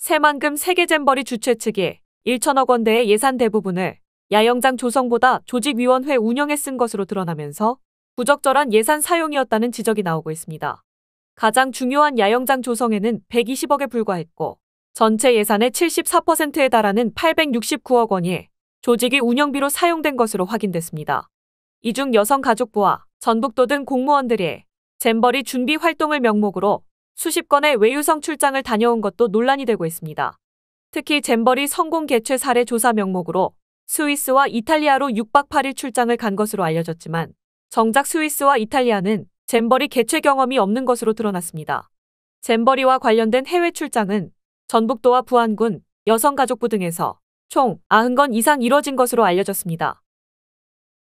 새만금 세계잼버리 주최 측이 1천억 원대의 예산 대부분을 야영장 조성보다 조직위원회 운영에 쓴 것으로 드러나면서 부적절한 예산 사용이었다는 지적이 나오고 있습니다. 가장 중요한 야영장 조성에는 120억에 불과했고 전체 예산의 74%에 달하는 869억 원이 조직이 운영비로 사용된 것으로 확인됐습니다. 이 중 여성가족부와 전북도 등 공무원들이 잼버리 준비 활동을 명목으로 수십 건의 외유성 출장을 다녀온 것도 논란이 되고 있습니다. 특히 잼버리 성공 개최 사례 조사 명목으로 스위스와 이탈리아로 6박 8일 출장을 간 것으로 알려졌지만 정작 스위스와 이탈리아는 잼버리 개최 경험이 없는 것으로 드러났습니다. 잼버리와 관련된 해외 출장은 전북도와 부안군, 여성가족부 등에서 총 90건 이상 이뤄진 것으로 알려졌습니다.